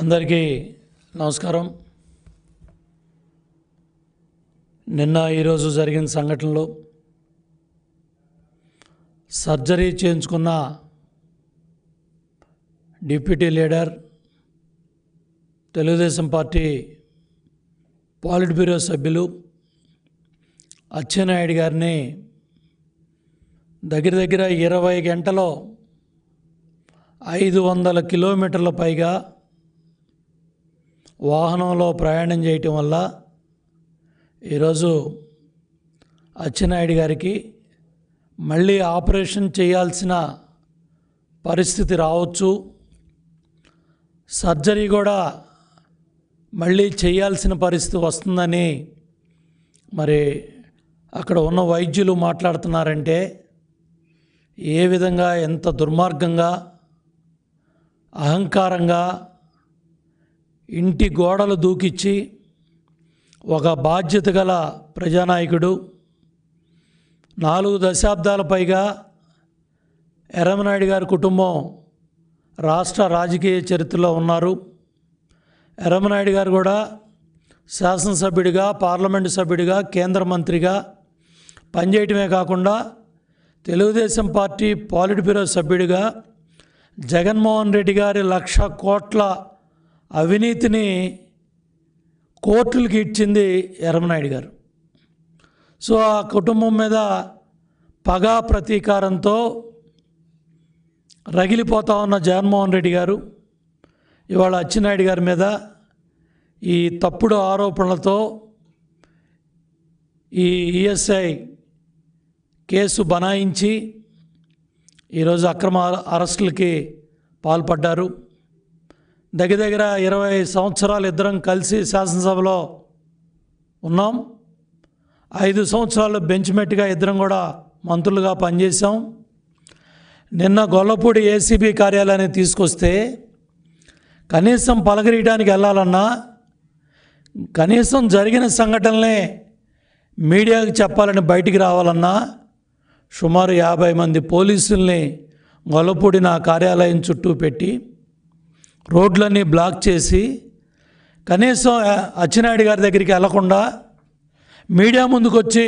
అందరికీ నమస్కారం నిన్న ఈరోజు జరిగిన సంఘటనలో సర్జరీ చేయించుకున్న deputy leader Telugu Desam party polit bureau సభ్యులు అచ్చెన్నాయుడు గారిని దగ్గర దగ్గర ఇరవై గంటలో ఐదు వందల కిలోమీటర్ల పైగా వాహనంలో ప్రయాణం చేయటం వల్ల ఈరోజు అచ్చెన్నాయుడు గారికి మళ్ళీ ఆపరేషన్ చేయాల్సిన పరిస్థితి రావచ్చు సర్జరీ కూడా మళ్ళీ చేయాల్సిన పరిస్థితి వస్తుందని మరి అక్కడ ఉన్న వైద్యులు మాట్లాడుతున్నారంటే ఏ విధంగా ఎంత దుర్మార్గంగా అహంకారంగా ఇంటి గోడలు దూకిచ్చి ఒక బాధ్యత గల ప్రజానాయకుడు నాలుగు దశాబ్దాల పైగా ఎర్రమనాయుడు గారి కుటుంబం రాష్ట్ర రాజకీయ చరిత్రలో ఉన్నారు ఎర్రమనాయుడు గారు కూడా శాసనసభ్యుడిగా పార్లమెంటు సభ్యుడిగా కేంద్ర మంత్రిగా పనిచేయటమే కాకుండా తెలుగుదేశం పార్టీ పాలిట్ బ్యూరో సభ్యుడిగా జగన్మోహన్ రెడ్డి గారి లక్ష కోట్ల అవినీతిని కోర్టులకి ఇచ్చింది ఎర్రమనాయుడు గారు సో ఆ కుటుంబం మీద పగా ప్రతీకారంతో రగిలిపోతా ఉన్న జగన్మోహన్ రెడ్డి గారు ఇవాళ అచ్చెన్నాయుడు గారి మీద ఈ తప్పుడు ఆరోపణలతో ఈ ఈఎస్ఐ కేసు బనాయించి ఈరోజు అక్రమ అరెస్టులకి పాల్పడ్డారు దగ్గర దగ్గర ఇరవై సంవత్సరాలు ఇద్దరం కలిసి శాసనసభలో ఉన్నాం ఐదు సంవత్సరాలు మెట్గా ఇద్దరం కూడా మంత్రులుగా పనిచేసాం నిన్న గొల్లపూడి ఏసీబీ కార్యాలయాన్ని తీసుకొస్తే కనీసం పలకరియడానికి వెళ్ళాలన్నా కనీసం జరిగిన సంఘటనలే మీడియాకి చెప్పాలని బయటికి రావాలన్నా సుమారు యాభై మంది పోలీసుల్ని గొల్లపూడి నా కార్యాలయం చుట్టూ పెట్టి రోడ్లన్నీ బ్లాక్ చేసి కనీసం అచ్చినాయుడు గారి దగ్గరికి వెళ్లకుండా మీడియా ముందుకు వచ్చి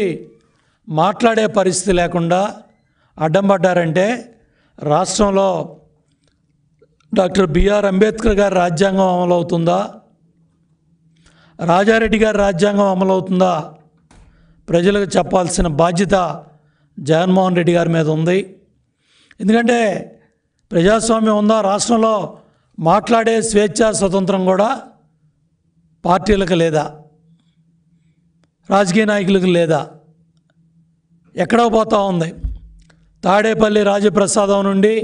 మాట్లాడే పరిస్థితి లేకుండా అడ్డం పడ్డారంటే రాష్ట్రంలో డాక్టర్ బిఆర్ అంబేద్కర్ గారి రాజ్యాంగం అమలవుతుందా రాజారెడ్డి గారి రాజ్యాంగం అమలవుతుందా ప్రజలకు చెప్పాల్సిన బాధ్యత జగన్మోహన్ రెడ్డి గారి మీద ఉంది ఎందుకంటే ప్రజాస్వామ్యం ఉందా రాష్ట్రంలో మాట్లాడే స్వేచ్ఛా స్వతంత్రం కూడా పార్టీలకు లేదా రాజకీయ నాయకులకు లేదా ఎక్కడో పోతా ఉంది తాడేపల్లి రాజప్రసాదం నుండి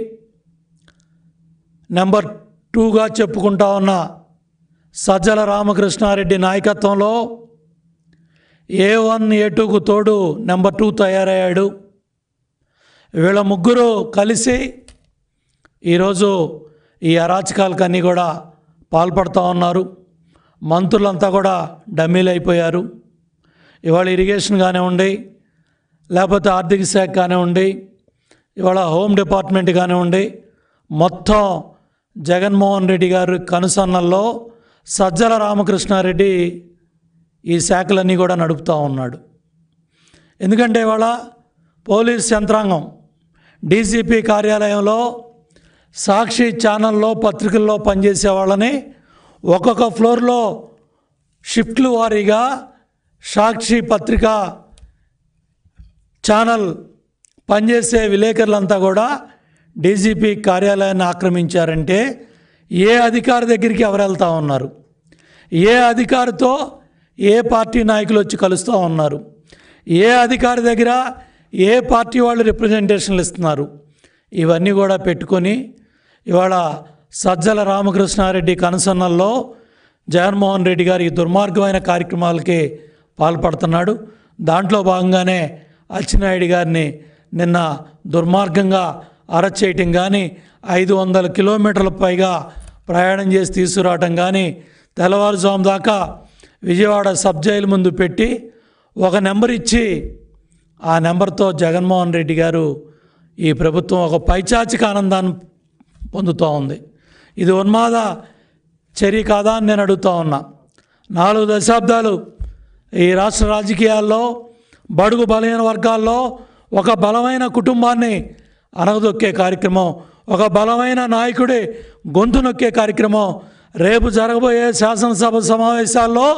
నెంబర్ టూగా చెప్పుకుంటా ఉన్న సజ్జల రామకృష్ణారెడ్డి నాయకత్వంలో ఏ వన్ ఏ టూకు తోడు నెంబర్ టూ తయారయ్యాడు వీళ్ళ ముగ్గురు కలిసి ఈరోజు ఈ అరాచకాలకన్నీ కూడా పాల్పడుతూ ఉన్నారు మంత్రులంతా కూడా డమ్మీలు అయిపోయారు ఇవాళ ఇరిగేషన్ కానివ్వండి లేకపోతే ఆర్థిక శాఖ కానివ్వండి ఇవాళ హోమ్ డిపార్ట్మెంట్ కానివ్వండి మొత్తం జగన్మోహన్ రెడ్డి గారు కనుసన్నల్లో సజ్జల రామకృష్ణారెడ్డి ఈ శాఖలన్నీ కూడా నడుపుతూ ఉన్నాడు ఎందుకంటే ఇవాళ పోలీస్ యంత్రాంగం డీజీపీ కార్యాలయంలో సాక్షి ఛానల్లో పత్రికల్లో పనిచేసే వాళ్ళని ఒక్కొక్క ఫ్లోర్లో షిఫ్ట్లు వారీగా సాక్షి పత్రిక ఛానల్ పనిచేసే విలేకరులంతా కూడా డీజీపీ కార్యాలయాన్ని ఆక్రమించారంటే ఏ అధికారి దగ్గరికి ఎవరు వెళ్తూ ఉన్నారు ఏ అధికారితో ఏ పార్టీ నాయకులు వచ్చి కలుస్తూ ఉన్నారు ఏ అధికారి దగ్గర ఏ పార్టీ వాళ్ళు రిప్రజెంటేషన్లు ఇస్తున్నారు ఇవన్నీ కూడా పెట్టుకొని ఇవాళ సజ్జల రామకృష్ణారెడ్డి కనుసన్నల్లో జగన్మోహన్ రెడ్డి గారు ఈ దుర్మార్గమైన కార్యక్రమాలకి పాల్పడుతున్నాడు దాంట్లో భాగంగానే అచ్చెన్నాయుడు గారిని నిన్న దుర్మార్గంగా అరెస్ట్ చేయటం కానీ ఐదు వందల కిలోమీటర్ల పైగా ప్రయాణం చేసి తీసుకురావటం కానీ తెల్లవారుజాము దాకా విజయవాడ సబ్ జైలు ముందు పెట్టి ఒక నెంబర్ ఇచ్చి ఆ నెంబర్తో జగన్మోహన్ రెడ్డి గారు ఈ ప్రభుత్వం ఒక పైచాచిక ఆనందాన్ని పొందుతూ ఉంది ఇది ఉన్మాద చర్య కాదా అని నేను అడుగుతూ ఉన్నా నాలుగు దశాబ్దాలు ఈ రాష్ట్ర రాజకీయాల్లో బడుగు బలమైన వర్గాల్లో ఒక బలమైన కుటుంబాన్ని అనగదొక్కే కార్యక్రమం ఒక బలమైన నాయకుడి గొంతు నొక్కే కార్యక్రమం రేపు జరగబోయే శాసనసభ సమావేశాల్లో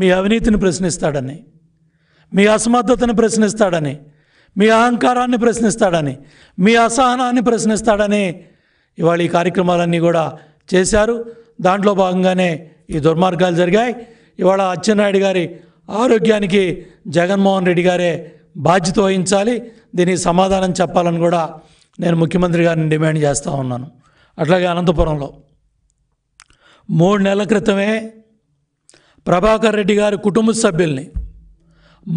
మీ అవినీతిని ప్రశ్నిస్తాడని మీ అసమర్థతను ప్రశ్నిస్తాడని మీ అహంకారాన్ని ప్రశ్నిస్తాడని మీ అసహనాన్ని ప్రశ్నిస్తాడని ఇవాళ ఈ కార్యక్రమాలన్నీ కూడా చేశారు దాంట్లో భాగంగానే ఈ దుర్మార్గాలు జరిగాయి ఇవాళ అచ్చెన్నాయుడు గారి ఆరోగ్యానికి జగన్మోహన్ రెడ్డి గారే బాధ్యత వహించాలి దీనికి సమాధానం చెప్పాలని కూడా నేను ముఖ్యమంత్రి గారిని డిమాండ్ చేస్తూ ఉన్నాను అట్లాగే అనంతపురంలో మూడు నెలల క్రితమే ప్రభాకర్ రెడ్డి గారి కుటుంబ సభ్యుల్ని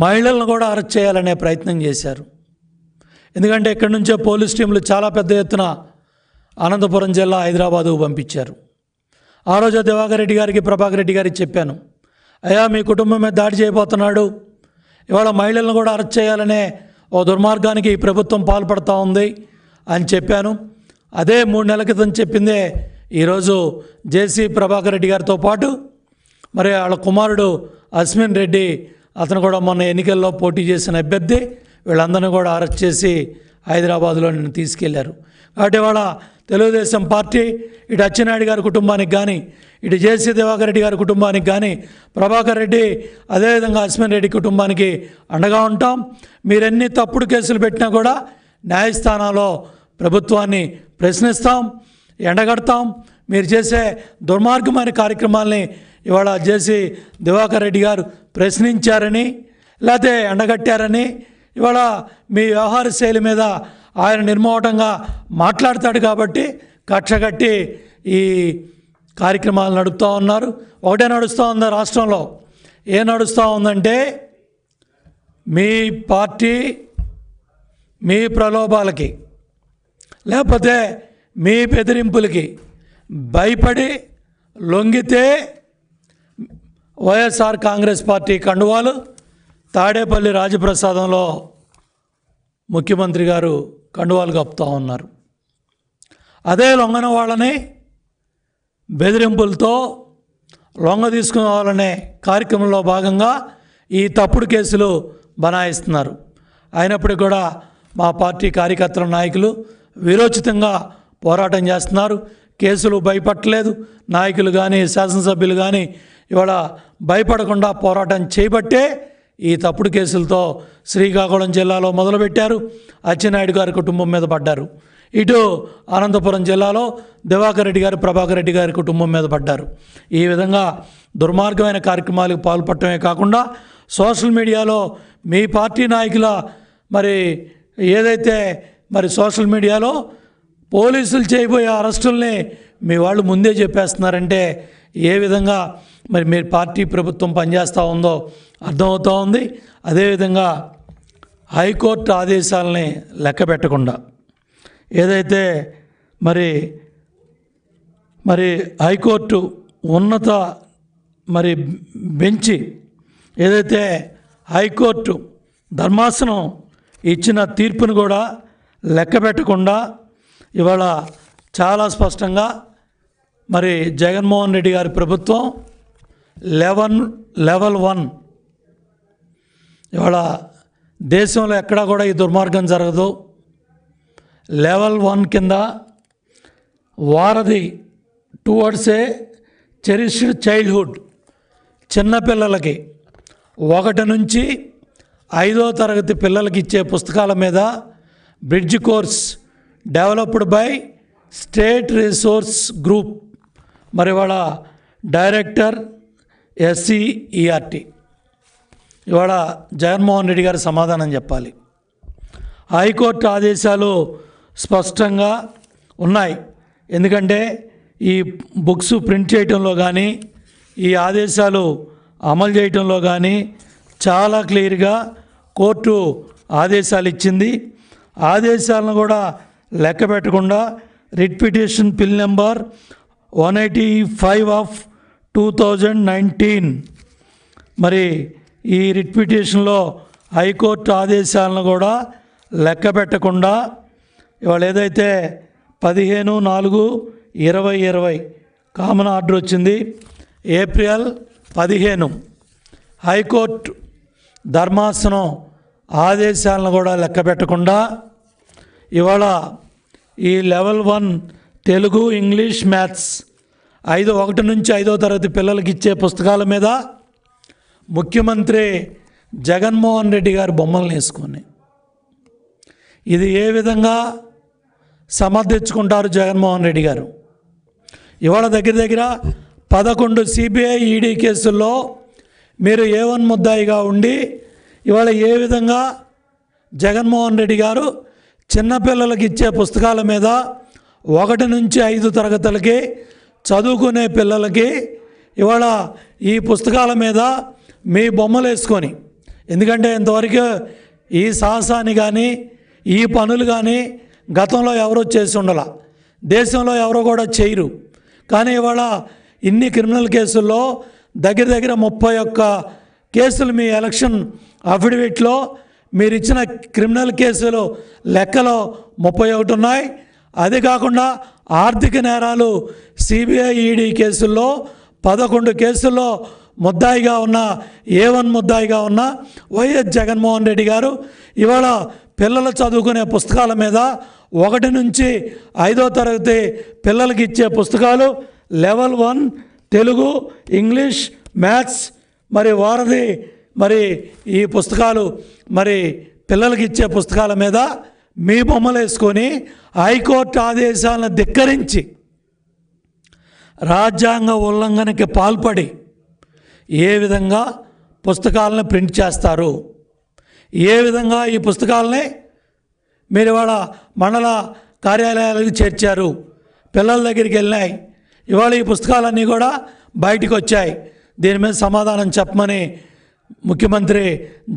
మహిళలను కూడా అరెస్ట్ చేయాలనే ప్రయత్నం చేశారు ఎందుకంటే ఇక్కడి నుంచే పోలీస్ టీంలు చాలా పెద్ద ఎత్తున అనంతపురం జిల్లా హైదరాబాదు పంపించారు ఆ రోజు దివాకర్ రెడ్డి గారికి ప్రభాకర్ రెడ్డి గారికి చెప్పాను అయ్యా మీ కుటుంబం మీద దాడి చేయబోతున్నాడు ఇవాళ మహిళలను కూడా అరెస్ట్ చేయాలనే ఓ దుర్మార్గానికి ఈ ప్రభుత్వం పాల్పడుతూ ఉంది అని చెప్పాను అదే మూడు నెలల క్రితం చెప్పిందే ఈరోజు జేసీ ప్రభాకర్ రెడ్డి గారితో పాటు మరి వాళ్ళ కుమారుడు అస్మిన్ రెడ్డి అతను కూడా మొన్న ఎన్నికల్లో పోటీ చేసిన అభ్యర్థి వీళ్ళందరినీ కూడా అరెస్ట్ చేసి హైదరాబాద్లో నిన్ను తీసుకెళ్లారు కాబట్టి వాళ్ళ తెలుగుదేశం పార్టీ ఇటు అచ్చెన్నాయుడు గారి కుటుంబానికి కానీ ఇటు జేసీ దివాకర్ రెడ్డి గారి కుటుంబానికి కానీ ప్రభాకర్ రెడ్డి అదేవిధంగా అశ్విన్ రెడ్డి కుటుంబానికి అండగా ఉంటాం మీరెన్ని తప్పుడు కేసులు పెట్టినా కూడా న్యాయస్థానాల్లో ప్రభుత్వాన్ని ప్రశ్నిస్తాం ఎండగడతాం మీరు చేసే దుర్మార్గమైన కార్యక్రమాల్ని ఇవాళ జేసీ దివాకర్ రెడ్డి గారు ప్రశ్నించారని లేకపోతే ఎండగట్టారని ఇవాళ మీ వ్యవహార శైలి మీద ఆయన నిర్మోహటంగా మాట్లాడతాడు కాబట్టి కక్షగట్టి ఈ కార్యక్రమాలు నడుపుతూ ఉన్నారు ఒకటే నడుస్తూ ఉంది రాష్ట్రంలో ఏ నడుస్తూ ఉందంటే మీ పార్టీ మీ ప్రలోభాలకి లేకపోతే మీ బెదిరింపులకి భయపడి లొంగితే వైఎస్ఆర్ కాంగ్రెస్ పార్టీ కండువాలు తాడేపల్లి రాజప్రసాదంలో ముఖ్యమంత్రి గారు కండువాలు కప్పుతూ ఉన్నారు అదే లొంగన వాళ్ళని బెదిరింపులతో లొంగ తీసుకునే కార్యక్రమంలో భాగంగా ఈ తప్పుడు కేసులు బనాయిస్తున్నారు అయినప్పటికీ కూడా మా పార్టీ కార్యకర్తల నాయకులు విరోచితంగా పోరాటం చేస్తున్నారు కేసులు భయపట్టలేదు నాయకులు కానీ శాసనసభ్యులు కానీ ఇవాళ భయపడకుండా పోరాటం చేయబట్టే ఈ తప్పుడు కేసులతో శ్రీకాకుళం జిల్లాలో మొదలుపెట్టారు అచ్చెన్నాయుడు గారి కుటుంబం మీద పడ్డారు ఇటు అనంతపురం జిల్లాలో దివాకర్ రెడ్డి గారు ప్రభాకర్ రెడ్డి గారి కుటుంబం మీద పడ్డారు ఈ విధంగా దుర్మార్గమైన కార్యక్రమాలకు పాల్పడటమే కాకుండా సోషల్ మీడియాలో మీ పార్టీ నాయకుల మరి ఏదైతే మరి సోషల్ మీడియాలో పోలీసులు చేయబోయే అరెస్టుల్ని మీ వాళ్ళు ముందే చెప్పేస్తున్నారంటే ఏ విధంగా మరి మీరు పార్టీ ప్రభుత్వం పనిచేస్తూ ఉందో అర్థమవుతూ ఉంది అదేవిధంగా హైకోర్టు ఆదేశాలని లెక్క పెట్టకుండా ఏదైతే మరి మరి హైకోర్టు ఉన్నత మరి బెంచి ఏదైతే హైకోర్టు ధర్మాసనం ఇచ్చిన తీర్పును కూడా లెక్క పెట్టకుండా ఇవాళ చాలా స్పష్టంగా మరి జగన్మోహన్ రెడ్డి గారి ప్రభుత్వం లెవెన్ లెవెల్ వన్ ఇవాళ దేశంలో ఎక్కడా కూడా ఈ దుర్మార్గం జరగదు లెవెల్ వన్ కింద వారధి టువర్డ్స్ ఏ చెరిష్డ్ చైల్డ్హుడ్ చిన్నపిల్లలకి ఒకటి నుంచి ఐదో తరగతి పిల్లలకి ఇచ్చే పుస్తకాల మీద bridge course developed by state resource group మరి వాళ్ళ డైరెక్టర్ ఎస్సీఈఆర్టీ e ఇవాళ జగన్మోహన్ రెడ్డి గారు సమాధానం చెప్పాలి హైకోర్టు ఆదేశాలు స్పష్టంగా ఉన్నాయి ఎందుకంటే ఈ బుక్స్ ప్రింట్ చేయటంలో కానీ ఈ ఆదేశాలు అమలు చేయటంలో కానీ చాలా క్లియర్గా కోర్టు ఆదేశాలు ఇచ్చింది ఆదేశాలను కూడా లెక్క పెట్టకుండా writ petition PIL number one eighty five of two thousand nineteen మరి ఈ రిట్పిటేషన్లో హైకోర్టు ఆదేశాలను కూడా లెక్క పెట్టకుండా ఇవాళ ఏదైతే పదిహేను నాలుగు ఇరవై ఇరవై కామన్ ఆర్డర్ వచ్చింది ఏప్రిల్ పదిహేను హైకోర్టు ధర్మాసనం ఆదేశాలను కూడా లెక్క పెట్టకుండా ఇవాళ ఈ level one Telugu English maths ఐదో ఒకటి నుంచి ఐదో తరగతి పిల్లలకి ఇచ్చే పుస్తకాల మీద ముఖ్యమంత్రి జగన్మోహన్ రెడ్డి గారి బొమ్మలు వేసుకొని ఇది ఏ విధంగా సమర్థించుకుంటారు జగన్మోహన్ రెడ్డి గారు ఇవాళ దగ్గర దగ్గర పదకొండు సిబిఐ ఈడీ e కేసుల్లో మీరు ఏ వన్ ముద్దాయిగా ఉండి ఇవాళ ఏ విధంగా జగన్మోహన్ రెడ్డి గారు చిన్నపిల్లలకి ఇచ్చే పుస్తకాల మీద ఒకటి నుంచి ఐదు తరగతులకి చదువుకునే పిల్లలకి ఇవాళ ఈ పుస్తకాల మీద మీ బొమ్మలు వేసుకొని ఎందుకంటే ఇంతవరకు ఈ సాహసాన్ని కానీ ఈ పనులు కానీ గతంలో ఎవరో చేసి ఉండాల దేశంలో ఎవరో కూడా చేయరు కానీ ఇవాళ ఇన్ని క్రిమినల్ కేసుల్లో దగ్గర దగ్గర ముప్పై ఒక్క కేసులు మీ ఎలక్షన్ అఫిడవిట్లో మీరు ఇచ్చిన క్రిమినల్ కేసులు లెక్కలో ముప్పై ఒకటి ఉన్నాయి అదే కాకుండా ఆర్థిక నేరాలు సిబిఐ ఈడీ కేసుల్లో పదకొండు కేసుల్లో ముద్దాయిగా ఉన్న ఏ వన్ ముద్దాయిగా ఉన్న వైఎస్ జగన్మోహన్ రెడ్డి గారు ఇవాళ పిల్లలు చదువుకునే పుస్తకాల మీద ఒకటి నుంచి ఐదో తరగతి పిల్లలకి ఇచ్చే పుస్తకాలు level one Telugu English maths మరి వారధి మరి ఈ పుస్తకాలు మరి పిల్లలకి ఇచ్చే పుస్తకాల మీద మీ బొమ్మలు వేసుకొని హైకోర్టు ఆదేశాలను ధిక్కరించి రాజ్యాంగ ఉల్లంఘనకి పాల్పడి ఏ విధంగా పుస్తకాలను ప్రింట్ చేస్తారు ఏ విధంగా ఈ పుస్తకాలని మీరు ఇవాళ మండల కార్యాలయాలకు చేర్చారు పిల్లల దగ్గరికి వెళ్ళినాయి ఇవాళ ఈ పుస్తకాలన్నీ కూడా బయటకు వచ్చాయి దీని మీద సమాధానం చెప్పమని ముఖ్యమంత్రి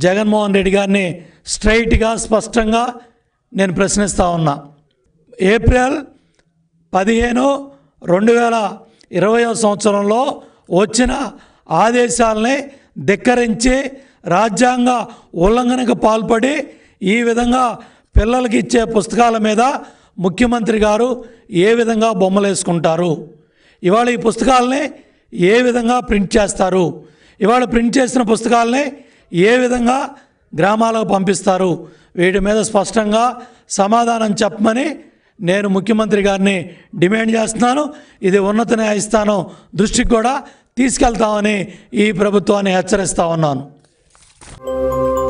జగన్మోహన్ రెడ్డి గారిని స్ట్రైట్గా స్పష్టంగా నేను ప్రశ్నిస్తూ ఉన్నా ఏప్రిల్ పదిహేను రెండు వేల ఇరవయో సంవత్సరంలో వచ్చిన ఆదేశాలని ధిక్కరించి రాజ్యాంగ ఉల్లంఘనకు పాల్పడి ఈ విధంగా పిల్లలకి ఇచ్చే పుస్తకాల మీద ముఖ్యమంత్రి గారు ఏ విధంగా బొమ్మలు వేసుకుంటారు ఇవాళ ఈ పుస్తకాలని ఏ విధంగా ప్రింట్ చేస్తారు ఇవాళ ప్రింట్ చేసిన పుస్తకాలని ఏ విధంగా గ్రామాలకు పంపిస్తారు వీటి మీద స్పష్టంగా సమాధానం చెప్పమని నేను ముఖ్యమంత్రి గారిని డిమాండ్ చేస్తున్నాను ఇది ఉన్నత న్యాయస్థానం దృష్టికి కూడా తీసుకెళ్తామని ఈ ప్రభుత్వాన్ని హెచ్చరిస్తా ఉన్నాను